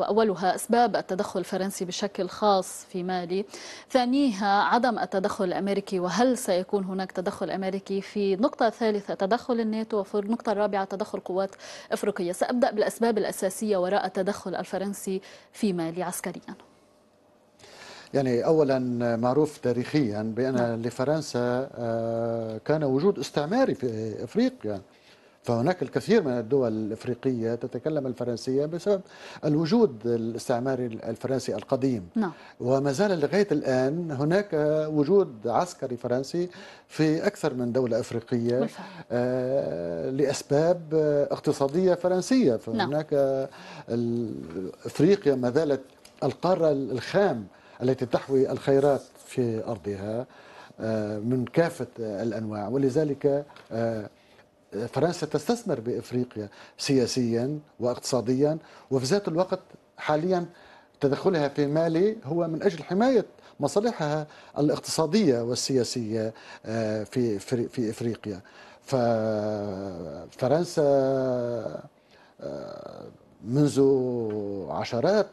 اولها اسباب التدخل الفرنسي بشكل خاص في مالي ثانيها عدم التدخل الامريكي وهل سيكون هناك تدخل امريكي في نقطه ثالثه تدخل الناتو وفي النقطه الرابعه تدخل قوات افريقيه سابدا بالاسباب الاساسيه وراء التدخل الفرنسي في مالي عسكريا يعني اولا معروف تاريخيا بان نعم. لفرنسا آه، كان وجود استعماري في افريقيا فهناك الكثير من الدول الافريقيه تتكلم الفرنسيه بسبب الوجود الاستعماري الفرنسي القديم نعم. وما زال لغايه الان هناك وجود عسكري فرنسي في اكثر من دوله افريقيه آه لاسباب اقتصاديه فرنسيه نعم. فهناك نعم. افريقيا ما زالت القاره الخام التي تحوي الخيرات في أرضها آه، من كافة الأنواع ولذلك آه، فرنسا تستثمر بإفريقيا سياسيا واقتصاديا وفي ذات الوقت حاليا تدخلها في مالي هو من أجل حماية مصالحها الاقتصادية والسياسية آه، في في إفريقيا ففرنسا منذ عشرات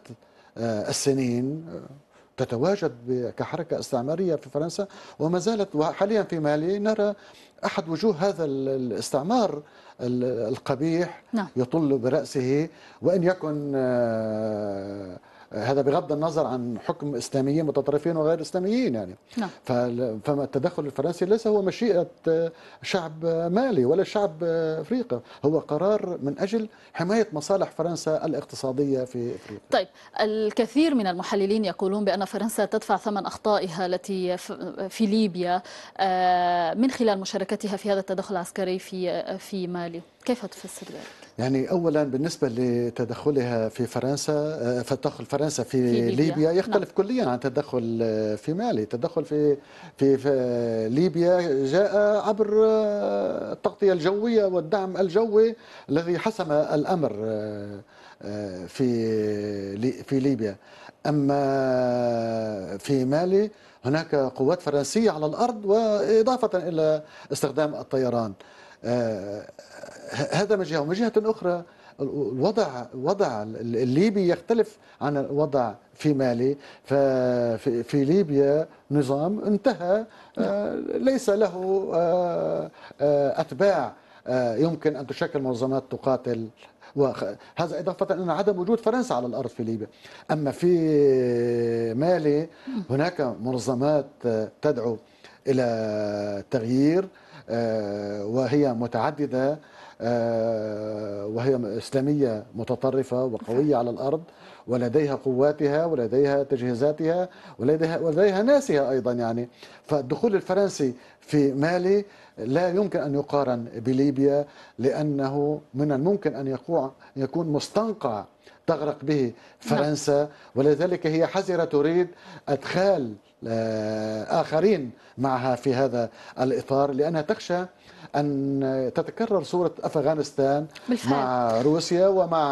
السنين تتواجد كحركة استعمارية في فرنسا وما زالت وحاليا في مالي نرى أحد وجوه هذا الاستعمار القبيح نعم. يطل برأسه وإن يكن آه، هذا بغض النظر عن حكم اسلاميين متطرفين وغير اسلاميين يعني نعم. فما التدخل الفرنسي ليس هو مشيئه شعب مالي ولا شعب افريقيا هو قرار من اجل حمايه مصالح فرنسا الاقتصاديه في افريقيا طيب الكثير من المحللين يقولون بان فرنسا تدفع ثمن اخطائها التي في ليبيا آه، من خلال مشاركتها في هذا التدخل العسكري في في مالي كيف تفسر ذلك؟ يعني اولا بالنسبه لتدخلها في فرنسا آه، تدخل فرنسا في, في ليبيا, ليبيا نعم. يختلف نعم. كليا عن تدخل آه، في مالي، تدخل في في, في آه، ليبيا جاء عبر التغطيه الجويه والدعم الجوي الذي حسم الامر في في ليبيا. اما في مالي هناك قوات فرنسيه على الارض واضافه الى استخدام الطيران. آه، هذا من جهه ومن جهه اخرى الوضع وضع الليبي يختلف عن الوضع في مالي ففي في ليبيا نظام انتهى آه، نعم. ليس له آه، اتباع يمكن ان تشكل منظمات تقاتل وهذا إضافة إلى عدم وجود فرنسا على الأرض في ليبيا أما في مالي هناك منظمات تدعو إلى تغيير آه، وهي متعددة آه، وهي إسلامية متطرفة وقوية على الأرض ولديها قواتها ولديها تجهيزاتها ولديها, ولديها ناسها أيضا يعني فالدخول الفرنسي في مالي لا يمكن أن يقارن بليبيا لأنه من الممكن أن يقوع يكون مستنقع تغرق به نعم. فرنسا ولذلك هي حذرة تريد أدخال آخرين معها في هذا الإطار لأنها تخشى أن تتكرر صورة أفغانستان بالفعل. مع روسيا ومع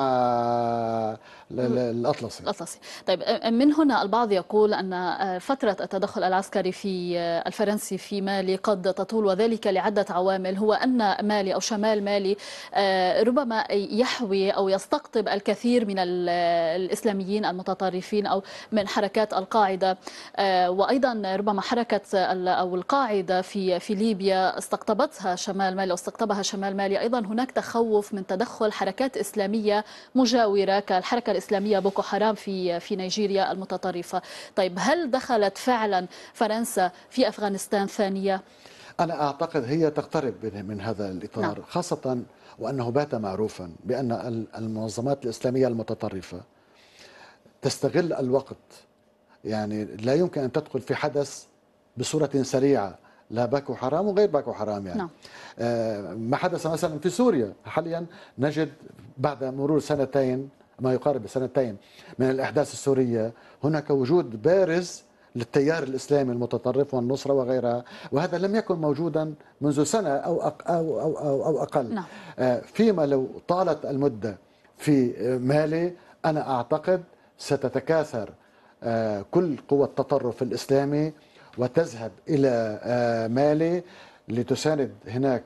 للاطلسي الأطلسي طيب من هنا البعض يقول أن آه، فترة التدخل العسكري في آه، الفرنسي في مالي قد تطول وذلك لعدة عوامل هو أن مالي أو شمال مالي آه، ربما يحوي أو يستقطب الكثير من الإسلاميين المتطرفين أو من حركات القاعدة وأيضا ربما حركة أو القاعدة في في ليبيا استقطبتها شمال مالي أو استقطبها شمال مالي أيضا هناك تخوف من تدخل حركات إسلامية مجاورة كالحركة الإسلامية بوكو حرام في في نيجيريا المتطرفة طيب هل دخلت فعلا فرنسا في أفغانستان ثانية؟ أنا أعتقد هي تقترب من هذا الإطار نعم. خاصة وأنه بات معروفا بأن المنظمات الإسلامية المتطرفة تستغل الوقت يعني لا يمكن أن تدخل في حدث بصورة سريعة لا باكو حرام وغير باكو حرام يعني نعم. آه، ما حدث مثلا في سوريا حاليا نجد بعد مرور سنتين ما يقارب سنتين من الأحداث السورية هناك وجود بارز للتيار الإسلامي المتطرف والنصرة وغيرها وهذا لم يكن موجودا منذ سنة أو, أو, أو, أو, أو أقل نعم. آه، فيما لو طالت المدة في مالي أنا أعتقد ستتكاثر آه، كل قوى التطرف الإسلامي وتذهب إلى آه، مالي لتساند هناك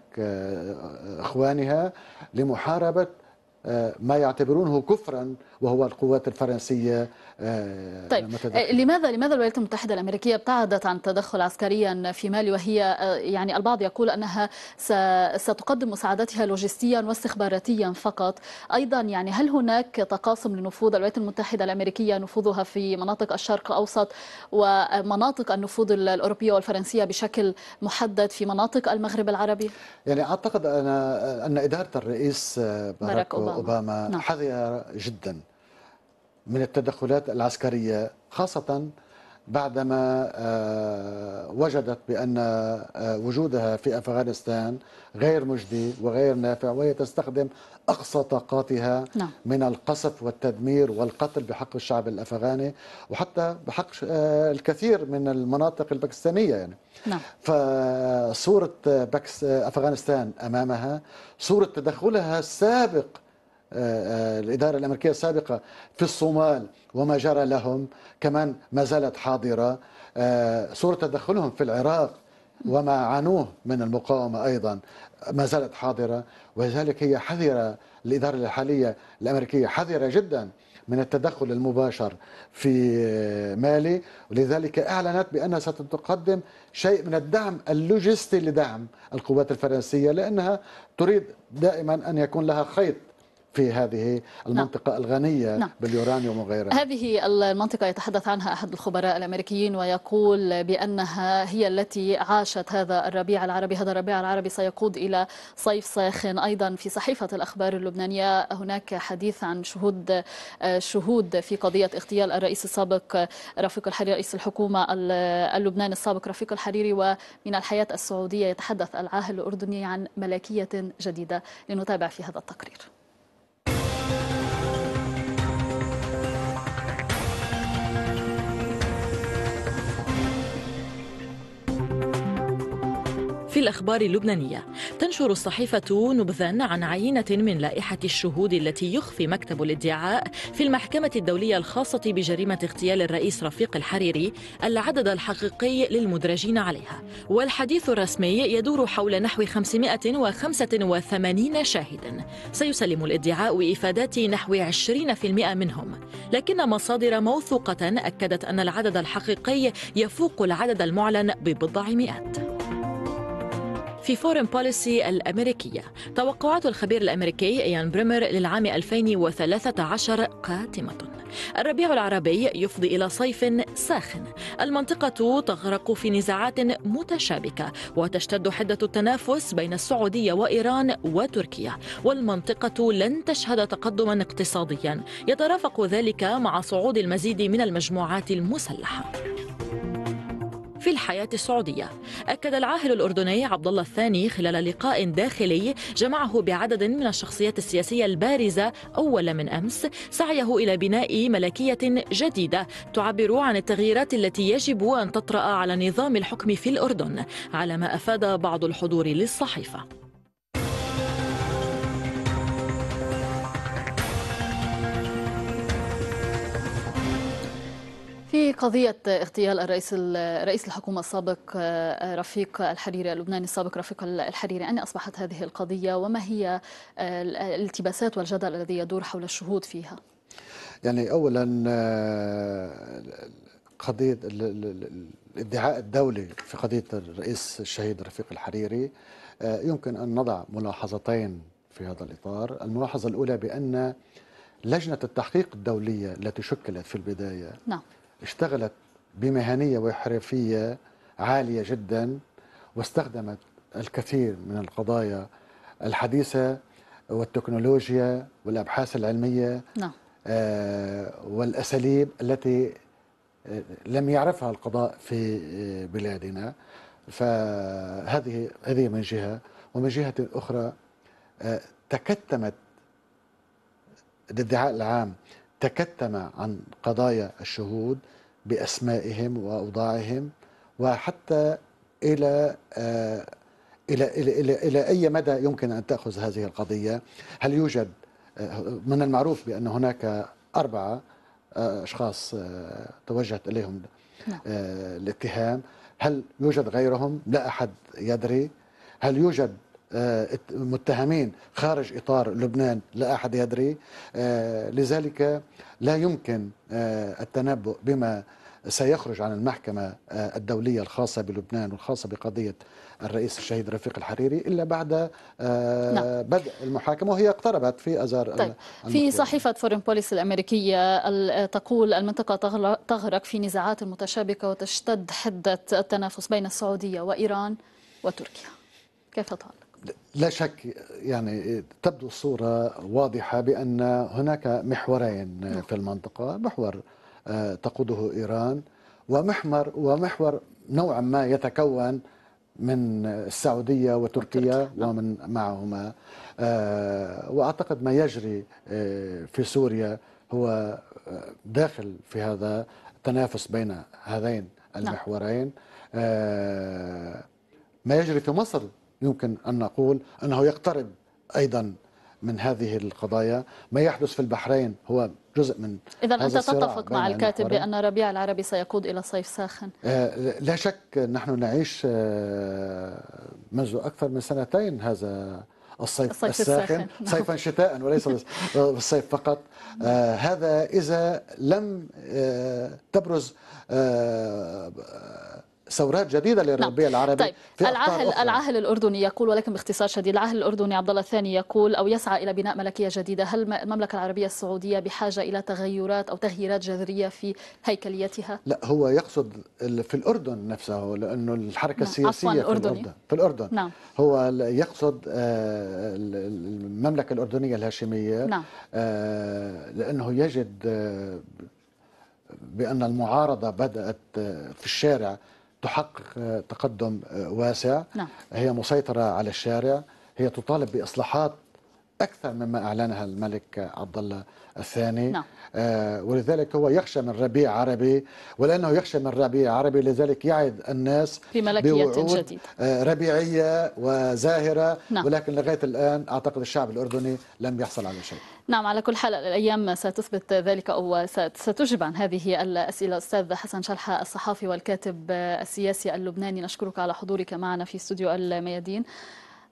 إخوانها لمحاربة آه، ما يعتبرونه كفرا وهو القوات الفرنسيه طيب متدخل. آه، آه، لماذا لماذا الولايات المتحده الامريكيه ابتعدت عن التدخل عسكريا في مالي وهي آه، يعني البعض يقول انها ستقدم مساعدتها لوجستيا واستخباراتيا فقط ايضا يعني هل هناك تقاسم لنفوذ الولايات المتحده الامريكيه نفوذها في مناطق الشرق الاوسط ومناطق النفوذ الاوروبيه والفرنسيه بشكل محدد في مناطق المغرب العربي يعني اعتقد انا ان اداره الرئيس باراك, باراك اوباما, أوباما نعم. حذره جدا من التدخلات العسكرية خاصة بعدما آه، وجدت بأن آه، وجودها في أفغانستان غير مجدي وغير نافع وهي تستخدم أقصى طاقاتها نعم. من القصف والتدمير والقتل بحق الشعب الأفغاني وحتى بحق آه، الكثير من المناطق الباكستانية يعني نعم. فصورة أفغانستان أمامها صورة تدخلها السابق الإدارة الأمريكية السابقة في الصومال وما جرى لهم كمان ما زالت حاضرة آه، صورة تدخلهم في العراق وما عانوه من المقاومة أيضا ما زالت حاضرة ولذلك هي حذرة الإدارة الحالية الأمريكية حذرة جدا من التدخل المباشر في مالي ولذلك أعلنت بأنها ستقدم شيء من الدعم اللوجستي لدعم القوات الفرنسية لأنها تريد دائما أن يكون لها خيط في هذه المنطقة نعم. الغنية نعم. باليورانيوم وغيرها هذه المنطقة يتحدث عنها أحد الخبراء الأمريكيين ويقول بأنها هي التي عاشت هذا الربيع العربي هذا الربيع العربي سيقود إلى صيف ساخن أيضا في صحيفة الأخبار اللبنانية هناك حديث عن شهود شهود في قضية اغتيال الرئيس السابق رفيق الحريري رئيس الحكومة اللبناني السابق رفيق الحريري ومن الحياة السعودية يتحدث العاهل الأردني عن ملكية جديدة لنتابع في هذا التقرير في الأخبار اللبنانية تنشر الصحيفة نبذا عن عينة من لائحة الشهود التي يخفي مكتب الادعاء في المحكمة الدولية الخاصة بجريمة اغتيال الرئيس رفيق الحريري العدد الحقيقي للمدرجين عليها والحديث الرسمي يدور حول نحو 585 شاهداً سيسلم الادعاء إفادات نحو 20% منهم لكن مصادر موثوقة أكدت أن العدد الحقيقي يفوق العدد المعلن ببضع مئات في فورم بوليسي الأمريكية توقعات الخبير الأمريكي إيان بريمر للعام 2013 قاتمة الربيع العربي يفضي إلى صيف ساخن المنطقة تغرق في نزاعات متشابكة وتشتد حدة التنافس بين السعودية وإيران وتركيا والمنطقة لن تشهد تقدما اقتصاديا يترافق ذلك مع صعود المزيد من المجموعات المسلحة في الحياة السعودية أكد العاهل الأردني عبد الله الثاني خلال لقاء داخلي جمعه بعدد من الشخصيات السياسية البارزة أول من أمس سعيه إلى بناء ملكية جديدة تعبر عن التغييرات التي يجب أن تطرأ على نظام الحكم في الأردن على ما أفاد بعض الحضور للصحيفة في قضية اغتيال الرئيس رئيس الحكومة السابق آه، رفيق الحريري اللبناني السابق رفيق الحريري أن أصبحت هذه القضية وما هي آه، الالتباسات والجدل الذي يدور حول الشهود فيها؟ يعني أولا آه، قضية الادعاء الدولي في قضية الرئيس الشهيد رفيق الحريري يمكن أن نضع ملاحظتين في هذا الإطار الملاحظة الأولى بأن لجنة التحقيق الدولية التي شكلت في البداية نعم. اشتغلت بمهنية وحرفية عالية جدا واستخدمت الكثير من القضايا الحديثة والتكنولوجيا والأبحاث العلمية نعم. آه، والأساليب التي آه، لم يعرفها القضاء في آه، بلادنا فهذه هذه من جهة ومن جهة أخرى تكتمت الادعاء العام تكتم عن قضايا الشهود باسمائهم واوضاعهم وحتى الى آه، الى الى الى, إلى اي مدى يمكن ان تاخذ هذه القضيه؟ هل يوجد آه، من المعروف بان هناك اربعه آه، اشخاص توجهت اليهم الاتهام، نعم. هل يوجد غيرهم؟ لا احد يدري، هل يوجد آه، متهمين خارج اطار لبنان لا احد يدري آه، لذلك لا يمكن آه، التنبؤ بما سيخرج عن المحكمة الدولية الخاصة بلبنان والخاصة بقضية الرئيس الشهيد رفيق الحريري إلا بعد نعم. بدء المحاكمة وهي اقتربت في أزار طيب. في صحيفة فورين بوليس الأمريكية تقول المنطقة تغرق في نزاعات متشابكة وتشتد حدة التنافس بين السعودية وإيران وتركيا كيف تعلق؟ لا شك يعني تبدو الصورة واضحة بأن هناك محورين نعم. في المنطقة محور آه، تقوده إيران ومحور ومحور نوعا ما يتكون من السعودية وتركيا نعم. ومن معهما آه، وأعتقد ما يجري آه، في سوريا هو داخل في هذا تنافس بين هذين نعم. المحورين ما يجري في مصر يمكن أن نقول أنه يقترب أيضا من هذه القضايا ما يحدث في البحرين هو جزء من إذا أنت تتفق مع الكاتب بأن ربيع العربي سيقود إلى صيف ساخن آه، لا شك نحن نعيش آه، منذ أكثر من سنتين هذا الصيف, الصيف الساخن, الساخن. نعم. صيفا شتاء وليس آه، الصيف فقط هذا إذا لم تبرز ثورات جديده نعم. للربيع نعم. العربي طيب. في العاهل أخرى. العاهل الاردني يقول ولكن باختصار شديد العاهل الاردني عبد الله الثاني يقول او يسعى الى بناء ملكيه جديده هل المملكه العربيه السعوديه بحاجه الى تغيرات او تغييرات جذريه في هيكليتها لا هو يقصد في الاردن نفسه لانه الحركه نعم. السياسيه في الاردن في الاردن نعم. هو يقصد آه، المملكه الاردنيه الهاشميه نعم. آه، لانه يجد آه، بأن المعارضة بدأت في الشارع تحقق تقدم واسع نعم. هي مسيطرة على الشارع هي تطالب بإصلاحات أكثر مما أعلنها الملك عبد الله الثاني نعم. آه، ولذلك هو يخشى من ربيع عربي ولأنه يخشى من ربيع عربي لذلك يعد الناس بملكية آه، جديدة ربيعية وزاهرة نعم. ولكن لغاية الآن أعتقد الشعب الأردني لم يحصل على شيء نعم على كل حال الأيام ستثبت ذلك أو ستجيب عن هذه الأسئلة أستاذ حسن شلحة الصحافي والكاتب السياسي اللبناني نشكرك على حضورك معنا في استوديو الميادين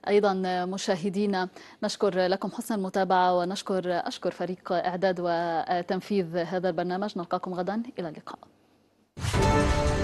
أيضا مشاهدينا نشكر لكم حسن المتابعة ونشكر أشكر فريق إعداد وتنفيذ هذا البرنامج نلقاكم غدا إلى اللقاء